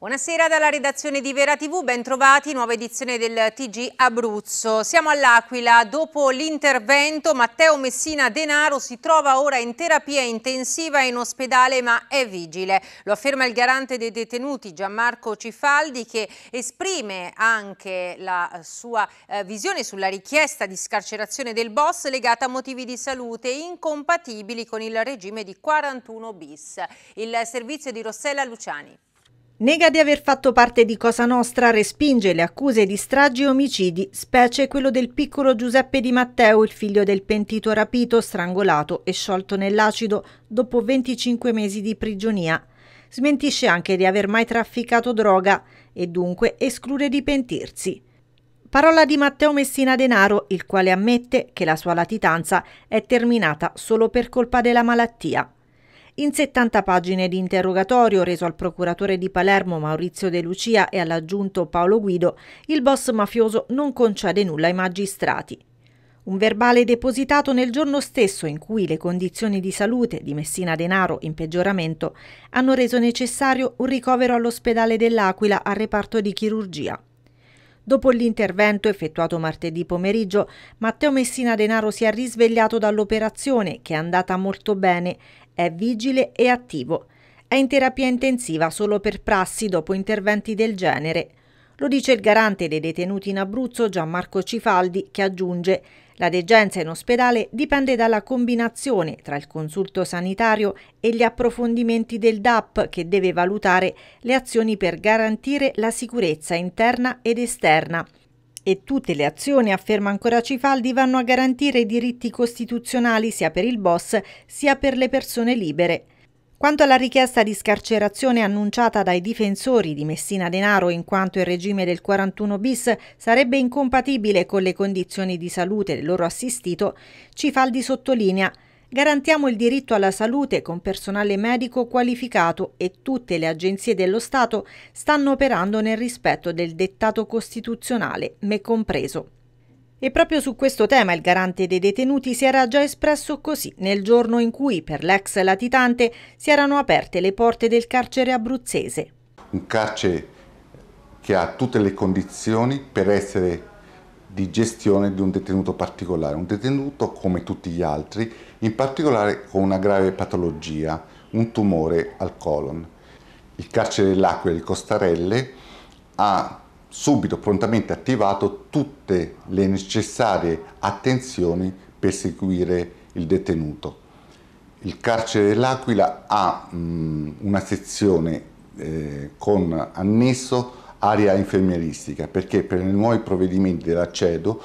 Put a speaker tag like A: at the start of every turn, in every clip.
A: Buonasera dalla redazione di Vera TV, ben trovati, nuova edizione del TG Abruzzo. Siamo all'Aquila, dopo l'intervento Matteo Messina Denaro si trova ora in terapia intensiva in ospedale ma è vigile. Lo afferma il garante dei detenuti Gianmarco Cifaldi che esprime anche la sua eh, visione sulla richiesta di scarcerazione del boss legata a motivi di salute incompatibili con il regime di 41 bis. Il servizio di Rossella Luciani.
B: Nega di aver fatto parte di Cosa Nostra, respinge le accuse di stragi e omicidi, specie quello del piccolo Giuseppe Di Matteo, il figlio del pentito rapito, strangolato e sciolto nell'acido dopo 25 mesi di prigionia. Smentisce anche di aver mai trafficato droga e dunque esclude di pentirsi. Parola di Matteo Messina Denaro, il quale ammette che la sua latitanza è terminata solo per colpa della malattia. In 70 pagine di interrogatorio reso al procuratore di Palermo Maurizio De Lucia e all'aggiunto Paolo Guido, il boss mafioso non concede nulla ai magistrati. Un verbale depositato nel giorno stesso in cui le condizioni di salute di Messina Denaro in peggioramento hanno reso necessario un ricovero all'ospedale dell'Aquila al reparto di chirurgia. Dopo l'intervento effettuato martedì pomeriggio, Matteo Messina Denaro si è risvegliato dall'operazione che è andata molto bene, è vigile e attivo. È in terapia intensiva solo per prassi dopo interventi del genere. Lo dice il garante dei detenuti in Abruzzo Gianmarco Cifaldi che aggiunge la degenza in ospedale dipende dalla combinazione tra il consulto sanitario e gli approfondimenti del DAP che deve valutare le azioni per garantire la sicurezza interna ed esterna. E tutte le azioni, afferma ancora Cifaldi, vanno a garantire i diritti costituzionali sia per il boss sia per le persone libere. Quanto alla richiesta di scarcerazione annunciata dai difensori di Messina Denaro in quanto il regime del 41 bis sarebbe incompatibile con le condizioni di salute del loro assistito, Cifaldi sottolinea Garantiamo il diritto alla salute con personale medico qualificato e tutte le agenzie dello Stato stanno operando nel rispetto del dettato costituzionale, me compreso. E proprio su questo tema il garante dei detenuti si era già espresso così nel giorno in cui per l'ex latitante si erano aperte le porte del carcere abruzzese.
C: Un carcere che ha tutte le condizioni per essere di gestione di un detenuto particolare, un detenuto come tutti gli altri, in particolare con una grave patologia, un tumore al colon. Il carcere dell'Aquila di Costarelle ha subito prontamente attivato tutte le necessarie attenzioni per seguire il detenuto. Il carcere dell'Aquila ha mh, mm, una sezione eh, con annesso area infermieristica perché per i nuovi provvedimenti della CEDO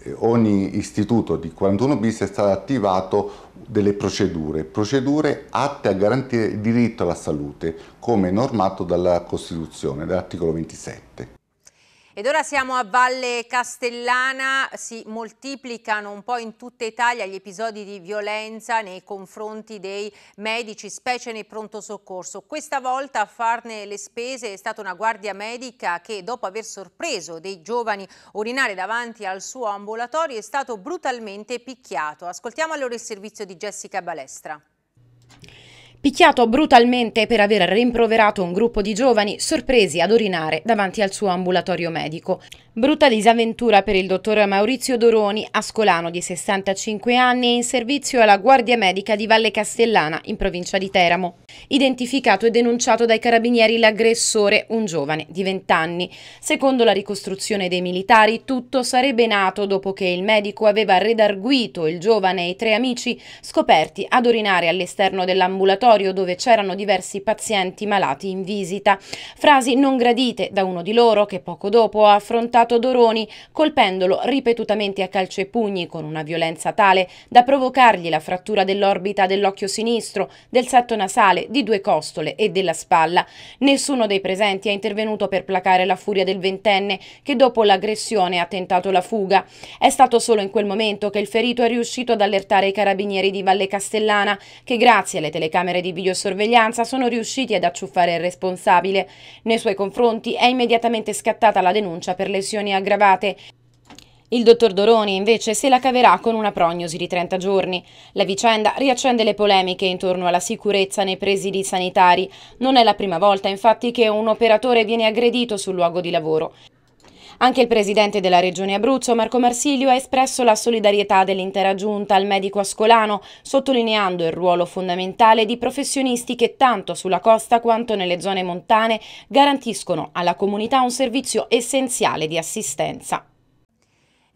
C: eh, ogni istituto di 41 bis è stato attivato delle procedure, procedure atte a garantire il diritto alla salute come normato dalla Costituzione, dall'articolo 27.
A: Ed ora siamo a Valle Castellana, si moltiplicano un po' in tutta Italia gli episodi di violenza nei confronti dei medici, specie nei pronto soccorso. Questa volta a farne le spese è stata una guardia medica che dopo aver sorpreso dei giovani urinare davanti al suo ambulatorio è stato brutalmente picchiato. Ascoltiamo allora il servizio di Jessica Balestra
D: picchiato brutalmente per aver rimproverato un gruppo di giovani sorpresi ad orinare davanti al suo ambulatorio medico. Brutta disavventura per il dottor Maurizio Doroni, ascolano di 65 anni in servizio alla Guardia Medica di Valle Castellana in provincia di Teramo. Identificato e denunciato dai carabinieri l'aggressore, un giovane di 20 anni. Secondo la ricostruzione dei militari, tutto sarebbe nato dopo che il medico aveva redarguito il giovane e i tre amici scoperti ad orinare all'esterno dell'ambulatorio ambulatorio dove c'erano diversi pazienti malati in visita. Frasi non gradite da uno di loro che poco dopo ha affrontato Doroni colpendolo ripetutamente a calcio e pugni con una violenza tale da provocargli la frattura dell'orbita dell'occhio sinistro, del setto nasale, di due costole e della spalla. Nessuno dei presenti è intervenuto per placare la furia del ventenne che dopo l'aggressione ha tentato la fuga. È stato solo in quel momento che il ferito è riuscito ad allertare i carabinieri di Valle Castellana che grazie alle telecamere camere di videosorveglianza sono riusciti ad acciuffare il responsabile. Nei suoi confronti è immediatamente scattata la denuncia per lesioni aggravate. Il dottor Doroni invece se la caverà con una prognosi di 30 giorni. La vicenda riaccende le polemiche intorno alla sicurezza nei presidi sanitari. Non è la prima volta infatti che un operatore viene aggredito sul luogo di lavoro. Anche il presidente della regione Abruzzo, Marco Marsilio, ha espresso la solidarietà dell'intera giunta al medico ascolano, sottolineando il ruolo fondamentale di professionisti che tanto sulla costa quanto nelle zone montane garantiscono alla comunità un servizio essenziale di assistenza.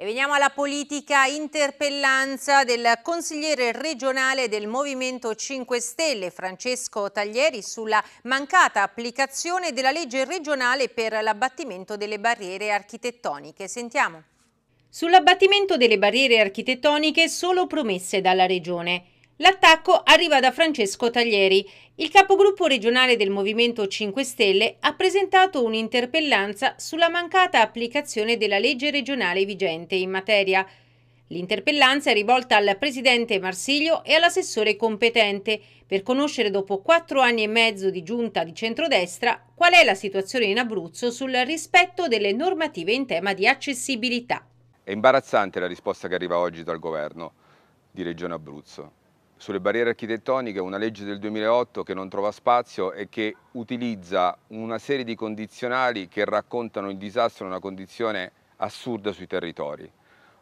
A: E veniamo alla politica interpellanza del consigliere regionale del Movimento 5 Stelle Francesco Taglieri sulla mancata applicazione della legge regionale per l'abbattimento delle barriere architettoniche. Sentiamo. Sull'abbattimento delle barriere architettoniche solo promesse dalla Regione. L'attacco arriva da Francesco Taglieri. Il capogruppo regionale del Movimento 5 Stelle ha presentato un'interpellanza sulla mancata applicazione della legge regionale vigente in materia. L'interpellanza è rivolta al presidente Marsiglio e all'assessore competente per conoscere dopo quattro anni e mezzo di giunta di centrodestra qual è la situazione in Abruzzo sul rispetto delle normative in tema di accessibilità.
C: È imbarazzante la risposta che arriva oggi dal governo di Regione Abruzzo sulle barriere architettoniche, una legge del 2008 che non trova spazio e che utilizza una serie di condizionali che raccontano il disastro in una condizione assurda sui territori.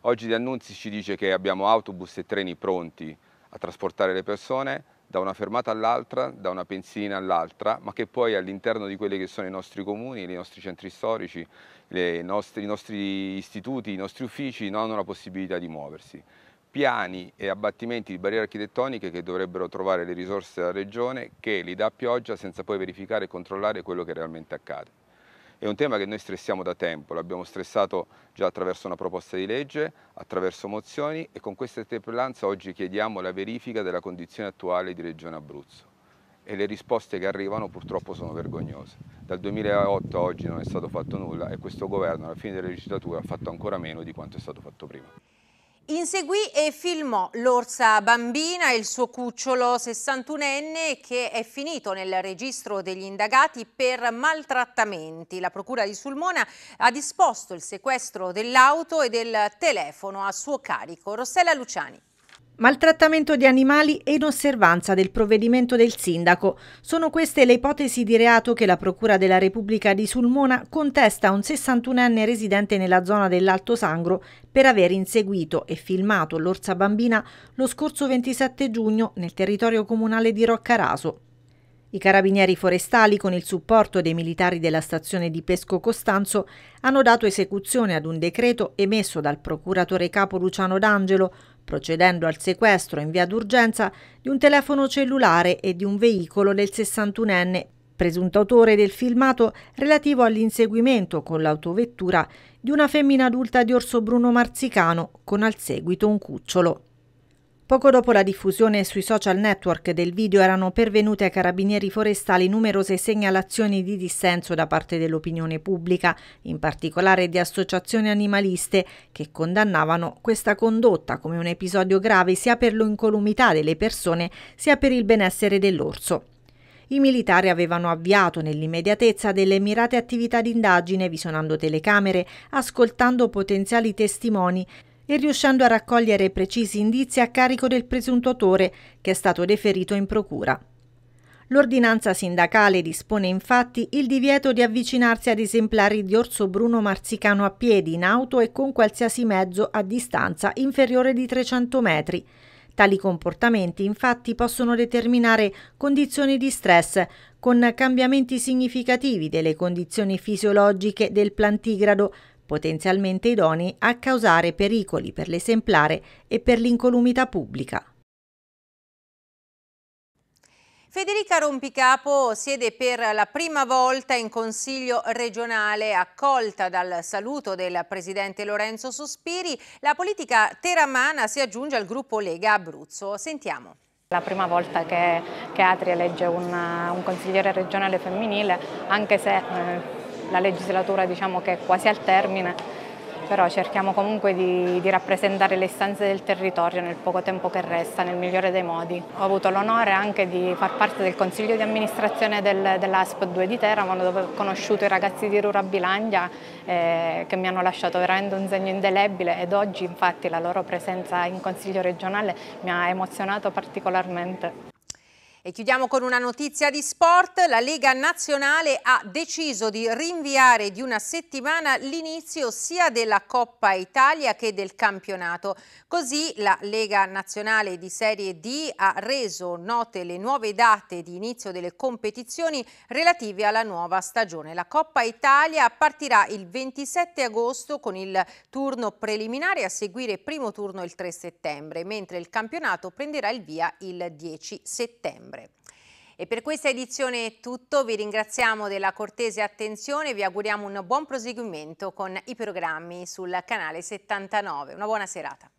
C: Oggi De Annunzi ci dice che abbiamo autobus e treni pronti a trasportare le persone da una fermata all'altra, da una pensilina all'altra, ma che poi all'interno di quelli che sono i nostri comuni, i nostri centri storici, nostre, i nostri istituti, i nostri uffici non hanno la possibilità di muoversi piani e abbattimenti di barriere architettoniche che dovrebbero trovare le risorse della Regione che li dà a pioggia senza poi verificare e controllare quello che realmente accade. È un tema che noi stressiamo da tempo, l'abbiamo stressato già attraverso una proposta di legge, attraverso mozioni e con questa interpellanza oggi chiediamo la verifica della condizione attuale di Regione Abruzzo e le risposte che arrivano purtroppo sono vergognose. Dal 2008 a oggi non è stato fatto nulla e questo governo alla fine della legislatura ha fatto ancora meno di quanto è stato fatto prima.
A: Inseguì e filmò l'orsa bambina e il suo cucciolo 61enne che è finito nel registro degli indagati per maltrattamenti. La procura di Sulmona ha disposto il sequestro dell'auto e del telefono a suo carico. Rossella Luciani.
B: Maltrattamento di animali e inosservanza del provvedimento del sindaco. Sono queste le ipotesi di reato che la Procura della Repubblica di Sulmona contesta a un 61enne residente nella zona dell'Alto Sangro per aver inseguito e filmato l'orsa bambina lo scorso 27 giugno nel territorio comunale di Roccaraso. I carabinieri forestali, con il supporto dei militari della stazione di Pesco Costanzo, hanno dato esecuzione ad un decreto emesso dal procuratore capo Luciano D'Angelo, procedendo al sequestro in via d'urgenza di un telefono cellulare e di un veicolo del 61enne, presunto autore del filmato relativo all'inseguimento con l'autovettura di una femmina adulta di orso bruno marzicano con al seguito un cucciolo. Poco dopo la diffusione sui social network del video erano pervenute ai carabinieri forestali numerose segnalazioni di dissenso da parte dell'opinione pubblica, in particolare di associazioni animaliste, che condannavano questa condotta come un episodio grave sia per l'incolumità delle persone sia per il benessere dell'orso. I militari avevano avviato nell'immediatezza delle mirate attività d'indagine visionando telecamere, ascoltando potenziali testimoni e riuscendo a raccogliere precisi indizi a carico del presunto autore, che è stato deferito in procura. L'ordinanza sindacale dispone infatti il divieto di avvicinarsi ad esemplari di orso bruno marzicano a piedi, in auto e con qualsiasi mezzo a distanza inferiore di 300 metri. Tali comportamenti infatti possono determinare condizioni di stress con cambiamenti significativi delle condizioni fisiologiche del plantigrado potenzialmente idonei a causare pericoli per l'esemplare e per l'incolumità pubblica.
A: Federica Rompicapo siede per la prima volta in Consiglio regionale, accolta dal saluto del Presidente Lorenzo Sospiri. La politica teramana si aggiunge al gruppo Lega Abruzzo. Sentiamo.
B: La prima volta che, che Atri elegge un, un consigliere regionale femminile, anche se eh, la legislatura diciamo che è quasi al termine, però cerchiamo comunque di, di, rappresentare le istanze del territorio nel poco tempo che resta, nel migliore dei modi. Ho avuto l'onore anche di far parte del consiglio di amministrazione del, dell'ASP 2 di Teramo, dove ho conosciuto i ragazzi di Rura Bilandia eh, che mi hanno lasciato veramente un segno indelebile ed oggi infatti la loro presenza in consiglio regionale mi ha emozionato particolarmente.
A: E chiudiamo con una notizia di sport. La Lega Nazionale ha deciso di rinviare di una settimana l'inizio sia della Coppa Italia che del campionato. Così la Lega Nazionale di Serie D ha reso note le nuove date di inizio delle competizioni relative alla nuova stagione. La Coppa Italia partirà il 27 agosto con il turno preliminare a seguire primo turno il 3 settembre, mentre il campionato prenderà il via il 10 settembre novembre. E per questa edizione è tutto, vi ringraziamo della cortese attenzione e vi auguriamo un buon proseguimento con i programmi sul canale 79. Una buona serata.